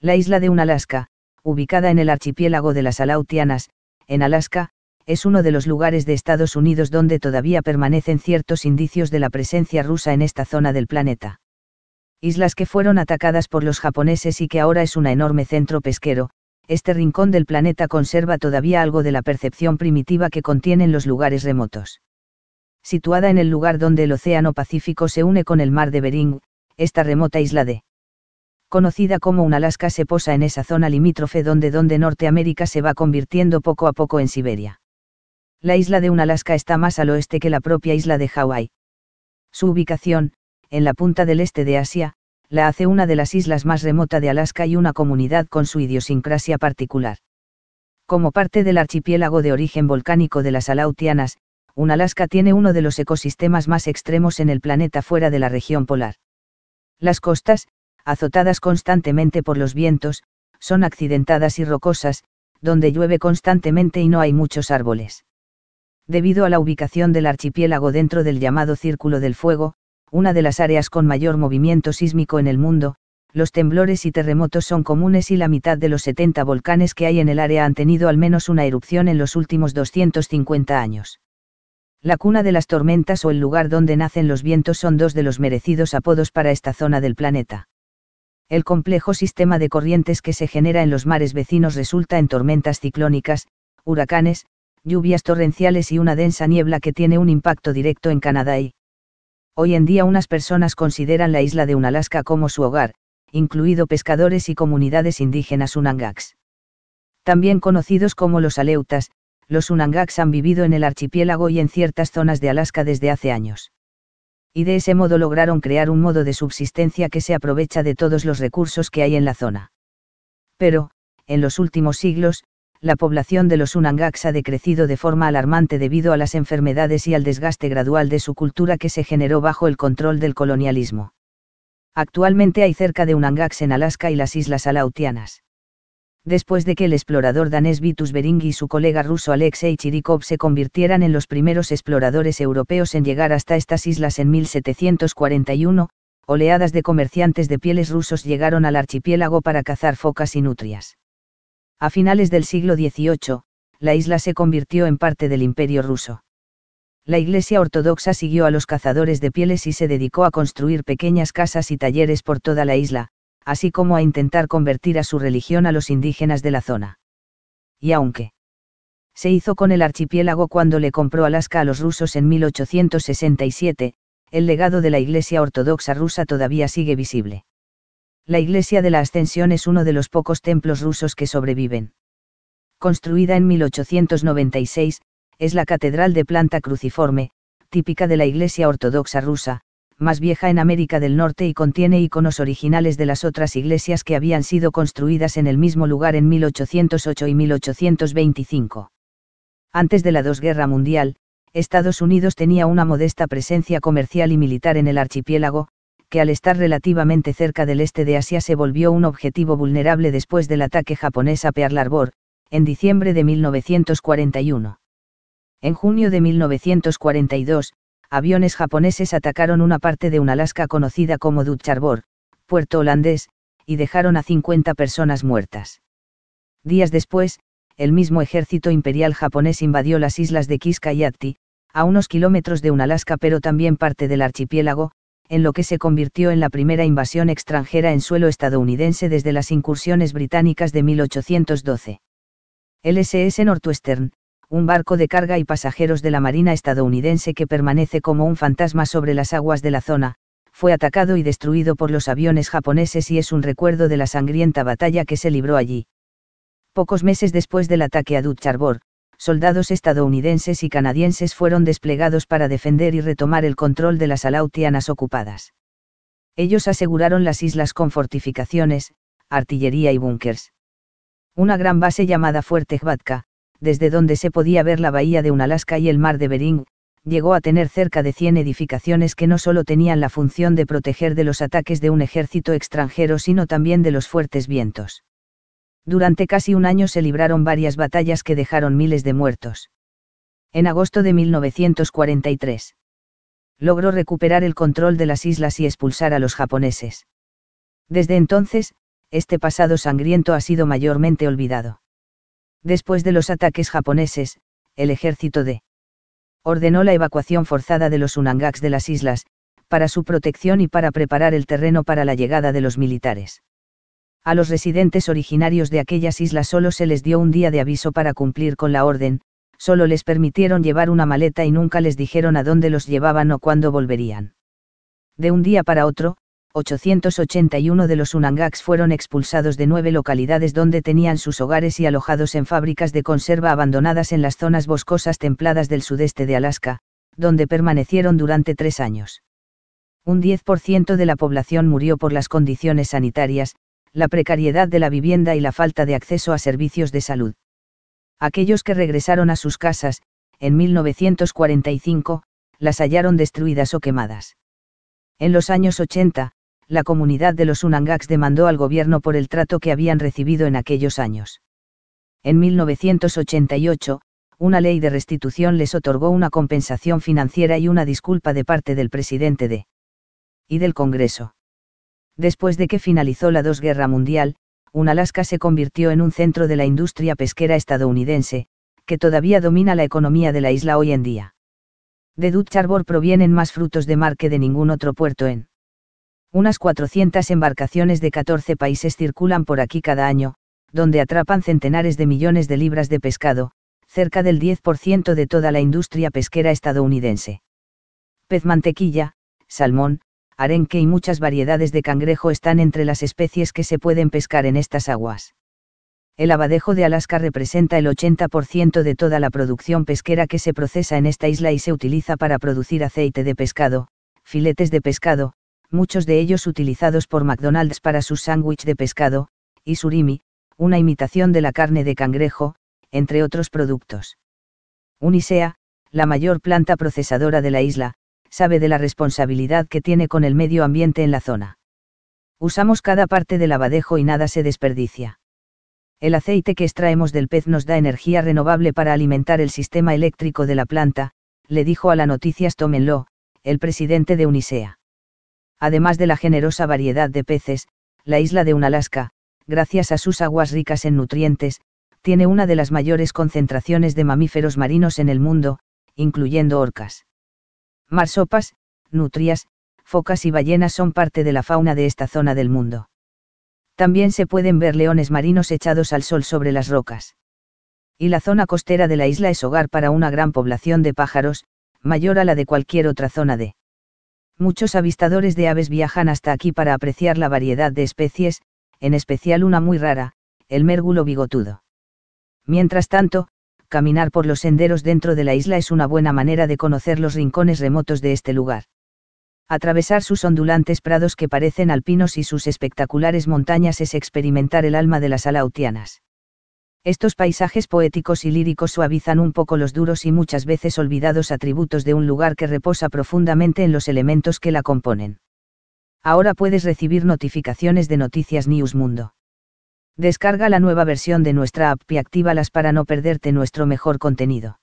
La isla de Unalaska, ubicada en el archipiélago de las Alautianas, en Alaska, es uno de los lugares de Estados Unidos donde todavía permanecen ciertos indicios de la presencia rusa en esta zona del planeta. Islas que fueron atacadas por los japoneses y que ahora es un enorme centro pesquero, este rincón del planeta conserva todavía algo de la percepción primitiva que contienen los lugares remotos. Situada en el lugar donde el Océano Pacífico se une con el mar de Bering, esta remota isla de conocida como un se posa en esa zona limítrofe donde donde Norteamérica se va convirtiendo poco a poco en Siberia. La isla de Unalaska está más al oeste que la propia isla de Hawái. Su ubicación, en la punta del este de Asia, la hace una de las islas más remota de Alaska y una comunidad con su idiosincrasia particular. Como parte del archipiélago de origen volcánico de las Alautianas, Unalaska tiene uno de los ecosistemas más extremos en el planeta fuera de la región polar. Las costas, azotadas constantemente por los vientos, son accidentadas y rocosas, donde llueve constantemente y no hay muchos árboles. Debido a la ubicación del archipiélago dentro del llamado Círculo del Fuego, una de las áreas con mayor movimiento sísmico en el mundo, los temblores y terremotos son comunes y la mitad de los 70 volcanes que hay en el área han tenido al menos una erupción en los últimos 250 años. La cuna de las tormentas o el lugar donde nacen los vientos son dos de los merecidos apodos para esta zona del planeta. El complejo sistema de corrientes que se genera en los mares vecinos resulta en tormentas ciclónicas, huracanes, lluvias torrenciales y una densa niebla que tiene un impacto directo en Canadá y Hoy en día unas personas consideran la isla de Unalaska como su hogar, incluido pescadores y comunidades indígenas Unangax. También conocidos como los Aleutas, los Unangax han vivido en el archipiélago y en ciertas zonas de Alaska desde hace años y de ese modo lograron crear un modo de subsistencia que se aprovecha de todos los recursos que hay en la zona. Pero, en los últimos siglos, la población de los Unangax ha decrecido de forma alarmante debido a las enfermedades y al desgaste gradual de su cultura que se generó bajo el control del colonialismo. Actualmente hay cerca de Unangax en Alaska y las Islas Alautianas después de que el explorador danés Vitus Bering y su colega ruso Alexei Chirikov se convirtieran en los primeros exploradores europeos en llegar hasta estas islas en 1741, oleadas de comerciantes de pieles rusos llegaron al archipiélago para cazar focas y nutrias. A finales del siglo XVIII, la isla se convirtió en parte del imperio ruso. La Iglesia Ortodoxa siguió a los cazadores de pieles y se dedicó a construir pequeñas casas y talleres por toda la isla, así como a intentar convertir a su religión a los indígenas de la zona. Y aunque se hizo con el archipiélago cuando le compró Alaska a los rusos en 1867, el legado de la Iglesia Ortodoxa rusa todavía sigue visible. La Iglesia de la Ascensión es uno de los pocos templos rusos que sobreviven. Construida en 1896, es la catedral de planta cruciforme, típica de la Iglesia Ortodoxa rusa, más vieja en América del Norte y contiene iconos originales de las otras iglesias que habían sido construidas en el mismo lugar en 1808 y 1825. Antes de la Dos Guerra Mundial, Estados Unidos tenía una modesta presencia comercial y militar en el archipiélago, que al estar relativamente cerca del este de Asia se volvió un objetivo vulnerable después del ataque japonés a Pearl Harbor, en diciembre de 1941. En junio de 1942, aviones japoneses atacaron una parte de un Alaska conocida como Dutch Harbor, puerto holandés, y dejaron a 50 personas muertas. Días después, el mismo ejército imperial japonés invadió las islas de Kiska Atti, a unos kilómetros de un pero también parte del archipiélago, en lo que se convirtió en la primera invasión extranjera en suelo estadounidense desde las incursiones británicas de 1812. LSS Northwestern, un barco de carga y pasajeros de la Marina estadounidense que permanece como un fantasma sobre las aguas de la zona, fue atacado y destruido por los aviones japoneses y es un recuerdo de la sangrienta batalla que se libró allí. Pocos meses después del ataque a Dutch soldados estadounidenses y canadienses fueron desplegados para defender y retomar el control de las alautianas ocupadas. Ellos aseguraron las islas con fortificaciones, artillería y búnkers. Una gran base llamada Fuerte Jvatka desde donde se podía ver la bahía de Unalaska y el mar de Bering, llegó a tener cerca de 100 edificaciones que no solo tenían la función de proteger de los ataques de un ejército extranjero, sino también de los fuertes vientos. Durante casi un año se libraron varias batallas que dejaron miles de muertos. En agosto de 1943, logró recuperar el control de las islas y expulsar a los japoneses. Desde entonces, este pasado sangriento ha sido mayormente olvidado. Después de los ataques japoneses, el ejército de ordenó la evacuación forzada de los Unangaks de las islas, para su protección y para preparar el terreno para la llegada de los militares. A los residentes originarios de aquellas islas solo se les dio un día de aviso para cumplir con la orden, solo les permitieron llevar una maleta y nunca les dijeron a dónde los llevaban o cuándo volverían. De un día para otro, 881 de los Unangaks fueron expulsados de nueve localidades donde tenían sus hogares y alojados en fábricas de conserva abandonadas en las zonas boscosas templadas del sudeste de Alaska, donde permanecieron durante tres años. Un 10% de la población murió por las condiciones sanitarias, la precariedad de la vivienda y la falta de acceso a servicios de salud. Aquellos que regresaron a sus casas, en 1945, las hallaron destruidas o quemadas. En los años 80, la comunidad de los Unangax demandó al gobierno por el trato que habían recibido en aquellos años. En 1988, una ley de restitución les otorgó una compensación financiera y una disculpa de parte del presidente de y del Congreso. Después de que finalizó la dos Guerra Mundial, Unalaska se convirtió en un centro de la industria pesquera estadounidense, que todavía domina la economía de la isla hoy en día. De Dutch Harbor provienen más frutos de mar que de ningún otro puerto en unas 400 embarcaciones de 14 países circulan por aquí cada año, donde atrapan centenares de millones de libras de pescado, cerca del 10% de toda la industria pesquera estadounidense. Pez mantequilla, salmón, arenque y muchas variedades de cangrejo están entre las especies que se pueden pescar en estas aguas. El abadejo de Alaska representa el 80% de toda la producción pesquera que se procesa en esta isla y se utiliza para producir aceite de pescado, filetes de pescado, muchos de ellos utilizados por McDonald's para su sándwich de pescado, y surimi, una imitación de la carne de cangrejo, entre otros productos. Unisea, la mayor planta procesadora de la isla, sabe de la responsabilidad que tiene con el medio ambiente en la zona. Usamos cada parte del abadejo y nada se desperdicia. El aceite que extraemos del pez nos da energía renovable para alimentar el sistema eléctrico de la planta, le dijo a la Noticias Tómenlo, el presidente de Unisea además de la generosa variedad de peces, la isla de Unalaska, gracias a sus aguas ricas en nutrientes, tiene una de las mayores concentraciones de mamíferos marinos en el mundo, incluyendo orcas. Marsopas, nutrias, focas y ballenas son parte de la fauna de esta zona del mundo. También se pueden ver leones marinos echados al sol sobre las rocas. Y la zona costera de la isla es hogar para una gran población de pájaros, mayor a la de cualquier otra zona de Muchos avistadores de aves viajan hasta aquí para apreciar la variedad de especies, en especial una muy rara, el mérgulo bigotudo. Mientras tanto, caminar por los senderos dentro de la isla es una buena manera de conocer los rincones remotos de este lugar. Atravesar sus ondulantes prados que parecen alpinos y sus espectaculares montañas es experimentar el alma de las alautianas. Estos paisajes poéticos y líricos suavizan un poco los duros y muchas veces olvidados atributos de un lugar que reposa profundamente en los elementos que la componen. Ahora puedes recibir notificaciones de Noticias News Mundo. Descarga la nueva versión de nuestra app y actívalas para no perderte nuestro mejor contenido.